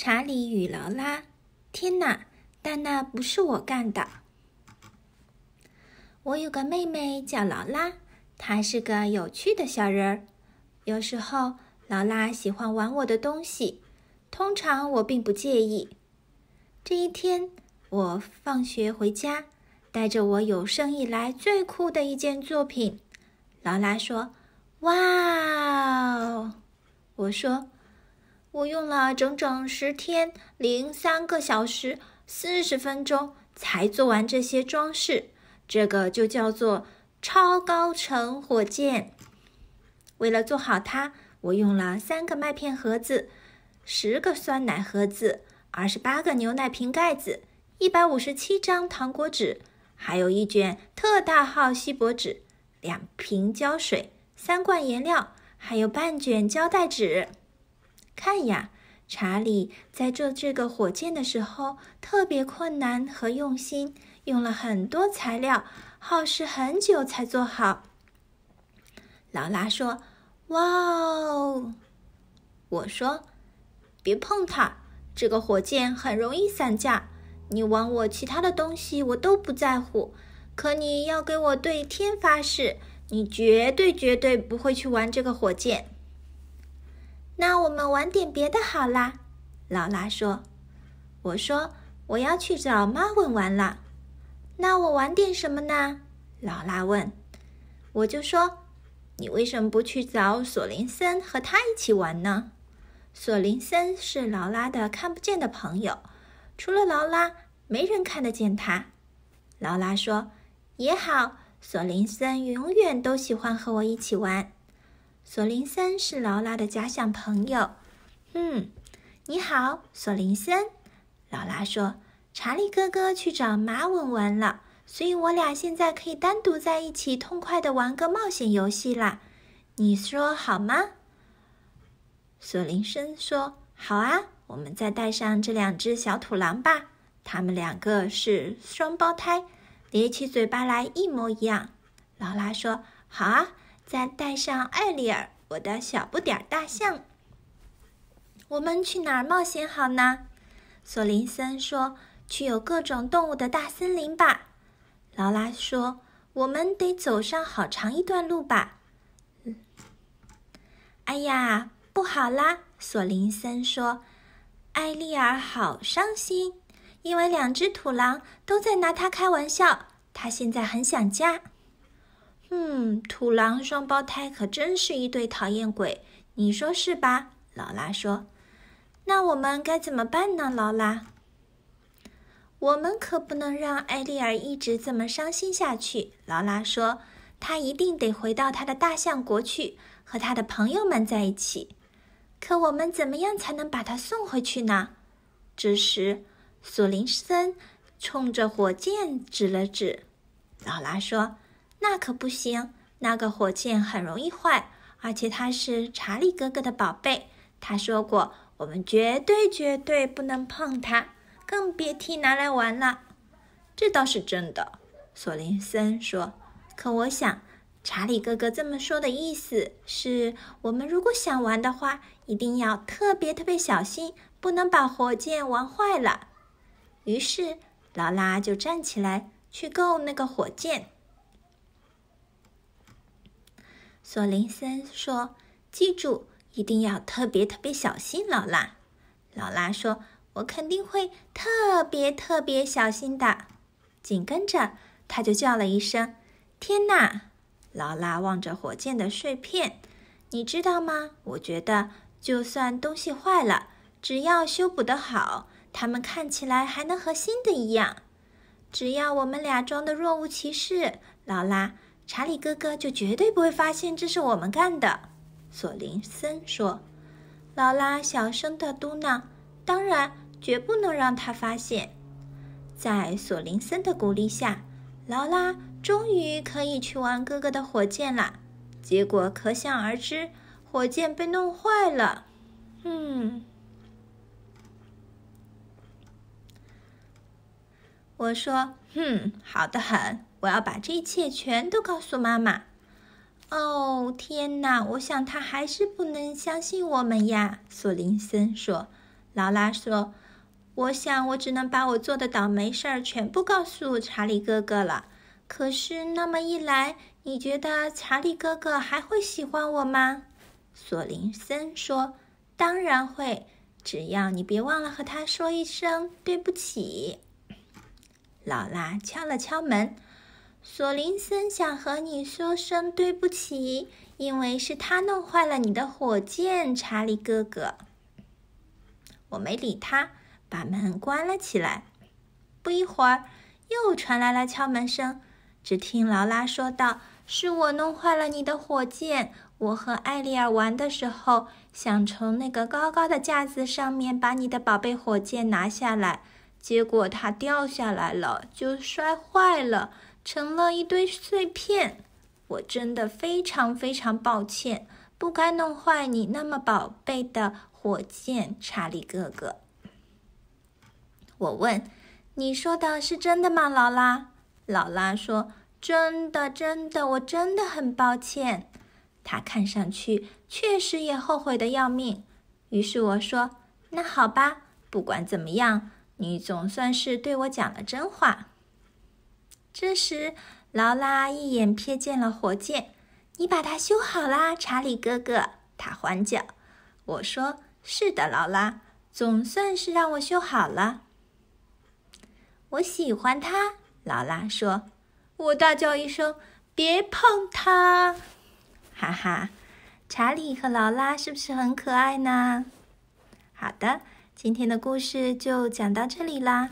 查理与劳拉，天哪！但那不是我干的。我有个妹妹叫劳拉，她是个有趣的小人儿。有时候，劳拉喜欢玩我的东西，通常我并不介意。这一天，我放学回家，带着我有生以来最酷的一件作品。劳拉说：“哇！”哦！”我说。我用了整整十天零三个小时四十分钟才做完这些装饰，这个就叫做超高层火箭。为了做好它，我用了三个麦片盒子、十个酸奶盒子、二十八个牛奶瓶盖子、一百五十七张糖果纸，还有一卷特大号锡箔纸、两瓶胶水、三罐颜料，还有半卷胶带纸。看呀，查理在做这个火箭的时候特别困难和用心，用了很多材料，耗时很久才做好。劳拉说：“哇哦！”我说：“别碰它，这个火箭很容易散架。你玩我其他的东西，我都不在乎，可你要给我对天发誓，你绝对绝对不会去玩这个火箭。”那我们玩点别的好啦，劳拉说。我说我要去找妈问玩啦。”那我玩点什么呢？劳拉问。我就说你为什么不去找索林森和他一起玩呢？索林森是劳拉的看不见的朋友，除了劳拉，没人看得见他。劳拉说也好，索林森永远都喜欢和我一起玩。索林森是劳拉的假想朋友。嗯，你好，索林森。劳拉说：“查理哥哥去找马文玩了，所以我俩现在可以单独在一起，痛快的玩个冒险游戏啦。你说好吗？”索林森说：“好啊，我们再带上这两只小土狼吧。他们两个是双胞胎，咧起嘴巴来一模一样。”劳拉说：“好啊。”再带上艾丽尔，我的小不点儿大象。我们去哪儿冒险好呢？索林森说：“去有各种动物的大森林吧。”劳拉说：“我们得走上好长一段路吧。”哎呀，不好啦！索林森说：“艾丽尔好伤心，因为两只土狼都在拿他开玩笑。他现在很想家。”嗯，土狼双胞胎可真是一对讨厌鬼，你说是吧？劳拉说：“那我们该怎么办呢？”劳拉，我们可不能让艾丽尔一直这么伤心下去。劳拉说：“他一定得回到他的大象国去，和他的朋友们在一起。”可我们怎么样才能把他送回去呢？这时，索林森冲着火箭指了指。劳拉说。那可不行！那个火箭很容易坏，而且它是查理哥哥的宝贝。他说过，我们绝对绝对不能碰它，更别提拿来玩了。这倒是真的，索林森说。可我想，查理哥哥这么说的意思是，我们如果想玩的话，一定要特别特别小心，不能把火箭玩坏了。于是，劳拉就站起来去够那个火箭。索林森说：“记住，一定要特别特别小心。”劳拉，劳拉说：“我肯定会特别特别小心的。”紧跟着，他就叫了一声：“天哪！”劳拉望着火箭的碎片，你知道吗？我觉得，就算东西坏了，只要修补得好，它们看起来还能和新的一样。只要我们俩装的若无其事，劳拉。查理哥哥就绝对不会发现这是我们干的。”索林森说。劳拉小声的嘟囔：“当然，绝不能让他发现。”在索林森的鼓励下，劳拉终于可以去玩哥哥的火箭了。结果可想而知，火箭被弄坏了。嗯，我说，嗯，好的很。我要把这一切全都告诉妈妈。哦，天哪！我想他还是不能相信我们呀。索林森说。劳拉说：“我想我只能把我做的倒霉事儿全部告诉查理哥哥了。可是那么一来，你觉得查理哥哥还会喜欢我吗？”索林森说：“当然会，只要你别忘了和他说一声对不起。”劳拉敲了敲门。索林森想和你说声对不起，因为是他弄坏了你的火箭，查理哥哥。我没理他，把门关了起来。不一会儿，又传来了敲门声。只听劳拉说道：“是我弄坏了你的火箭。我和艾丽尔玩的时候，想从那个高高的架子上面把你的宝贝火箭拿下来，结果它掉下来了，就摔坏了。”成了一堆碎片，我真的非常非常抱歉，不该弄坏你那么宝贝的火箭，查理哥哥。我问：“你说的是真的吗？”劳拉。劳拉说：“真的，真的，我真的很抱歉。”他看上去确实也后悔的要命。于是我说：“那好吧，不管怎么样，你总算是对我讲了真话。”这时，劳拉一眼瞥见了火箭。你把它修好啦，查理哥哥！他欢叫。我说：“是的，劳拉，总算是让我修好了。”我喜欢它。劳拉说：“我大叫一声，别碰它！”哈哈，查理和劳拉是不是很可爱呢？好的，今天的故事就讲到这里啦。